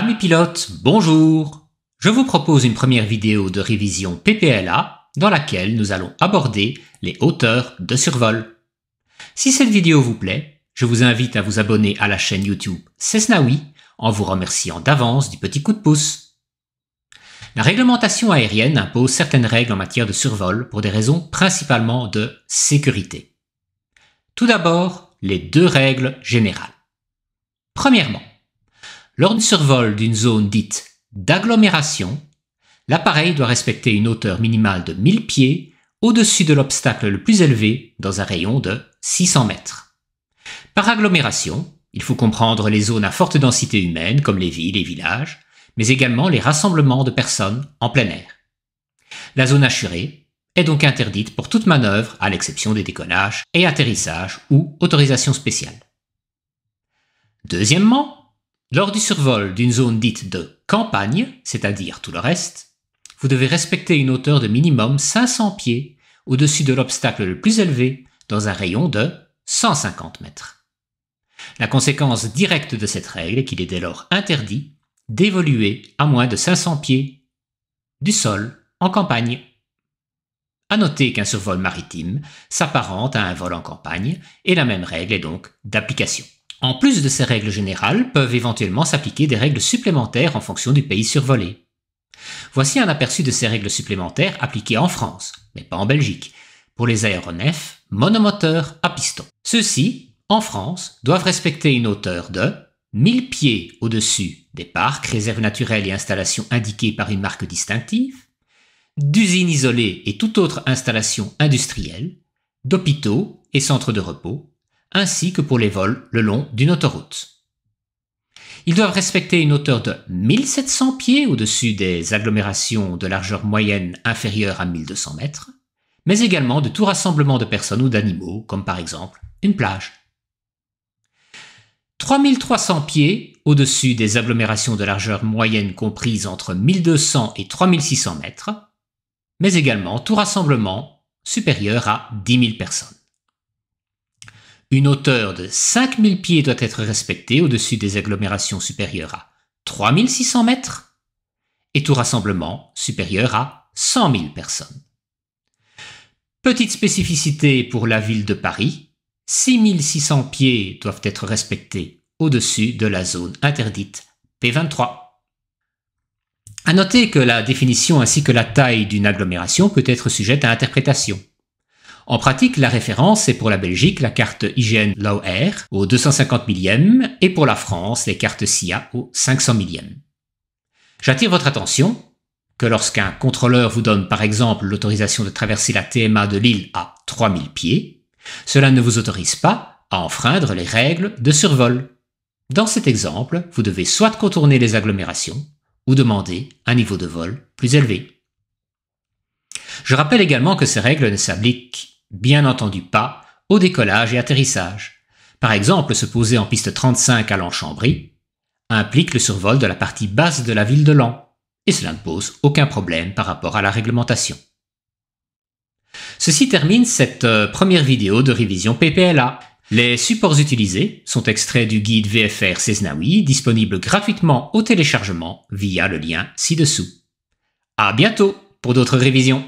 Amis pilotes, bonjour Je vous propose une première vidéo de révision PPLA dans laquelle nous allons aborder les hauteurs de survol. Si cette vidéo vous plaît, je vous invite à vous abonner à la chaîne YouTube Cessnaoui en vous remerciant d'avance du petit coup de pouce. La réglementation aérienne impose certaines règles en matière de survol pour des raisons principalement de sécurité. Tout d'abord, les deux règles générales. Premièrement, lors du survol d'une zone dite d'agglomération, l'appareil doit respecter une hauteur minimale de 1000 pieds au-dessus de l'obstacle le plus élevé dans un rayon de 600 mètres. Par agglomération, il faut comprendre les zones à forte densité humaine comme les villes et villages, mais également les rassemblements de personnes en plein air. La zone assurée est donc interdite pour toute manœuvre à l'exception des décollages et atterrissages ou autorisations spéciales. Deuxièmement, lors du survol d'une zone dite de campagne, c'est-à-dire tout le reste, vous devez respecter une hauteur de minimum 500 pieds au-dessus de l'obstacle le plus élevé dans un rayon de 150 mètres. La conséquence directe de cette règle est qu'il est dès lors interdit d'évoluer à moins de 500 pieds du sol en campagne. À noter qu'un survol maritime s'apparente à un vol en campagne et la même règle est donc d'application. En plus de ces règles générales, peuvent éventuellement s'appliquer des règles supplémentaires en fonction du pays survolé. Voici un aperçu de ces règles supplémentaires appliquées en France, mais pas en Belgique, pour les aéronefs monomoteurs à piston. Ceux-ci, en France, doivent respecter une hauteur de 1000 pieds au-dessus des parcs, réserves naturelles et installations indiquées par une marque distinctive, d'usines isolées et toute autre installation industrielle, d'hôpitaux et centres de repos, ainsi que pour les vols le long d'une autoroute. Ils doivent respecter une hauteur de 1700 pieds au-dessus des agglomérations de largeur moyenne inférieure à 1200 mètres, mais également de tout rassemblement de personnes ou d'animaux, comme par exemple une plage. 3300 pieds au-dessus des agglomérations de largeur moyenne comprises entre 1200 et 3600 mètres, mais également tout rassemblement supérieur à 10 000 personnes. Une hauteur de 5000 pieds doit être respectée au-dessus des agglomérations supérieures à 3600 mètres et tout rassemblement supérieur à 100 000 personnes. Petite spécificité pour la ville de Paris, 6600 pieds doivent être respectés au-dessus de la zone interdite P23. À noter que la définition ainsi que la taille d'une agglomération peut être sujette à interprétation. En pratique, la référence est pour la Belgique la carte IGN Low Air au 250 millième et pour la France les cartes SIA au 500 millième. J'attire votre attention que lorsqu'un contrôleur vous donne par exemple l'autorisation de traverser la TMA de l'île à 3000 pieds, cela ne vous autorise pas à enfreindre les règles de survol. Dans cet exemple, vous devez soit contourner les agglomérations ou demander un niveau de vol plus élevé. Je rappelle également que ces règles ne s'appliquent Bien entendu pas au décollage et atterrissage. Par exemple, se poser en piste 35 à l'Enchambry implique le survol de la partie basse de la ville de Lan, et cela ne pose aucun problème par rapport à la réglementation. Ceci termine cette euh, première vidéo de révision PPLA. Les supports utilisés sont extraits du guide VFR Cesnawi disponible gratuitement au téléchargement via le lien ci-dessous. À bientôt pour d'autres révisions.